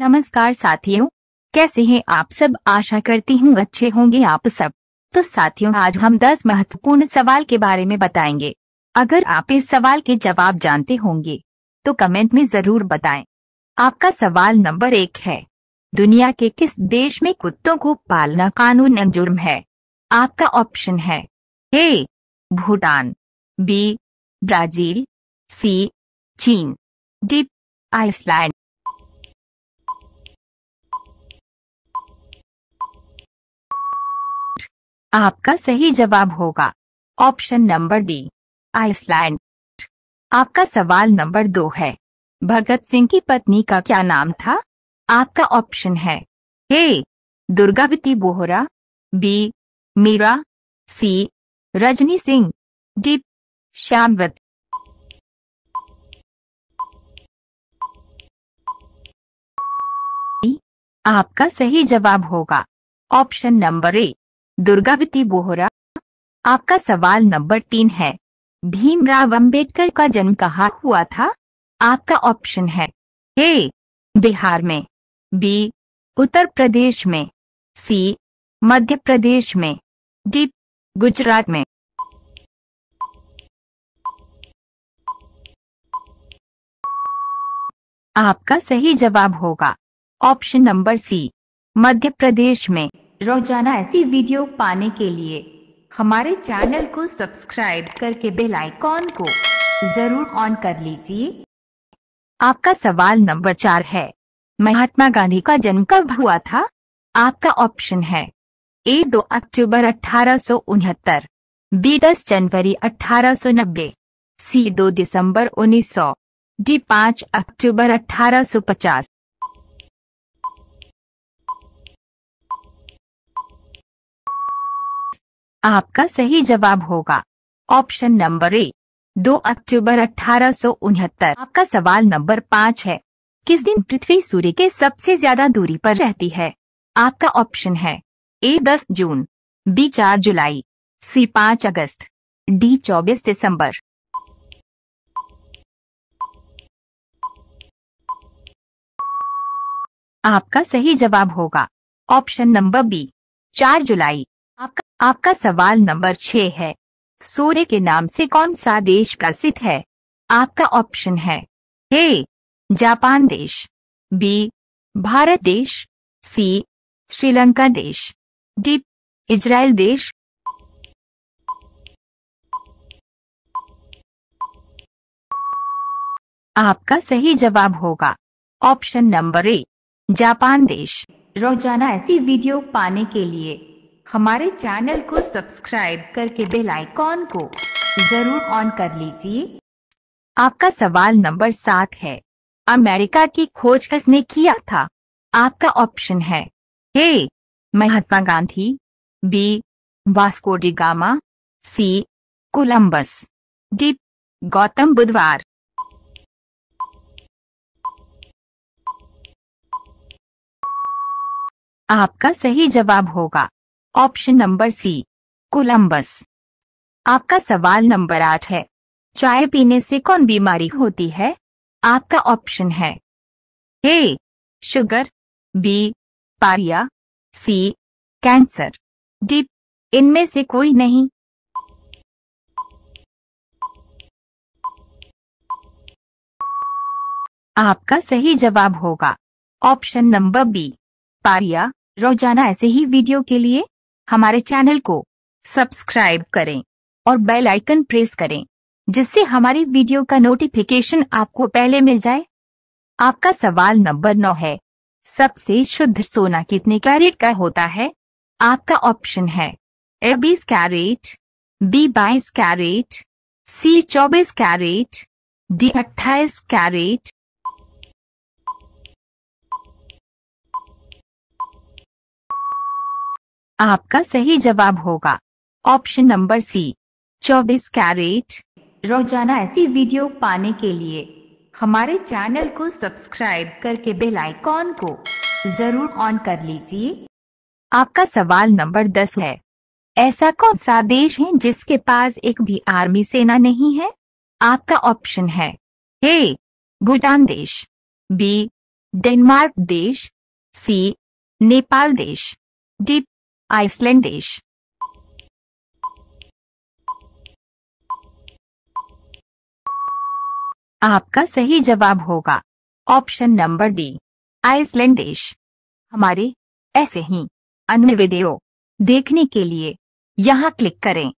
नमस्कार साथियों कैसे हैं आप सब आशा करती हूँ अच्छे होंगे आप सब तो साथियों आज हम 10 महत्वपूर्ण सवाल के बारे में बताएंगे अगर आप इस सवाल के जवाब जानते होंगे तो कमेंट में जरूर बताएं आपका सवाल नंबर एक है दुनिया के किस देश में कुत्तों को पालना कानून जुर्म है आपका ऑप्शन है A Bhutan B Brazil C चीन डी आइसलैंड आपका सही जवाब होगा ऑप्शन नंबर डी आइसलैंड आपका सवाल नंबर दो है भगत सिंह की पत्नी का क्या नाम था आपका ऑप्शन है A Durgawati Bohra B Meera C Rajni Singh D Shyamvat आपका सही जवाब होगा ऑप्शन नंबर ए दुर्गावती बोहरा आपका सवाल नंबर तीन है भीमराव अंबेडकर का जन्म कहाँ हुआ था आपका ऑप्शन है ए बिहार में बी उत्तर प्रदेश में सी मध्य प्रदेश में डी गुजरात में आपका सही जवाब होगा ऑप्शन नंबर सी मध्य प्रदेश में रोजाना ऐसी वीडियो पाने के लिए हमारे चैनल को सब्सक्राइब करके बेल आइकॉन को जरूर ऑन कर लीजिए आपका सवाल नंबर चार है महात्मा गांधी का जन्म कब हुआ था आपका ऑप्शन है ए दो अक्टूबर अठारह बी दस जनवरी अठारह सी दो दिसंबर 1900 डी पाँच अक्टूबर पचास आपका सही जवाब होगा ऑप्शन नंबर ए दो अक्टूबर अठारह आपका सवाल नंबर पाँच है किस दिन पृथ्वी सूर्य के सबसे ज्यादा दूरी पर रहती है आपका ऑप्शन है ए दस जून बी चार जुलाई सी पाँच अगस्त डी चौबीस दिसंबर आपका सही जवाब होगा ऑप्शन नंबर बी चार जुलाई आपका आपका सवाल नंबर छह है सूर्य के नाम से कौन सा देश प्रसिद्ध है आपका ऑप्शन है ए जापान देश बी भारत देश सी श्रीलंका देश डी इजराइल देश आपका सही जवाब होगा ऑप्शन नंबर ए जापान देश रोजाना ऐसी वीडियो पाने के लिए हमारे चैनल को सब्सक्राइब करके बेल आइकॉन को जरूर ऑन कर लीजिए आपका सवाल नंबर सात है अमेरिका की खोज किसने किया था आपका ऑप्शन है A Mahatma Gandhi B Vasco da Gama C Columbus D Gautam बुधवार आपका सही जवाब होगा ऑप्शन नंबर सी कोलंबस आपका सवाल नंबर आठ है चाय पीने से कौन बीमारी होती है आपका ऑप्शन है A sugar B pyorrhea C cancer D इनमें से कोई नहीं आपका सही जवाब होगा ऑप्शन नंबर बी पारिया रोजाना ऐसे ही वीडियो के लिए हमारे चैनल को सब्सक्राइब करें और बेल आइकन प्रेस करें जिससे हमारी वीडियो का नोटिफिकेशन आपको पहले मिल जाए आपका सवाल नंबर नौ है सबसे शुद्ध सोना कितने कैरेट का होता है आपका ऑप्शन है ए बीस कैरेट बी बाईस कैरेट सी चौबीस कैरेट डी अट्ठाईस कैरेट आपका सही जवाब होगा ऑप्शन नंबर सी चौबीस कैरेट रोजाना ऐसी वीडियो पाने के लिए हमारे चैनल को सब्सक्राइब करके बेल आइकॉन को जरूर ऑन कर लीजिए आपका सवाल नंबर दस है ऐसा कौन सा देश है जिसके पास एक भी आर्मी सेना नहीं है आपका ऑप्शन है ए भूटान देश बी डेनमार्क देश सी नेपाल देश डी आइसलैंड देश आपका सही जवाब होगा ऑप्शन नंबर डी आइसलैंड देश हमारे ऐसे ही अन्य वीडियो देखने के लिए यहाँ क्लिक करें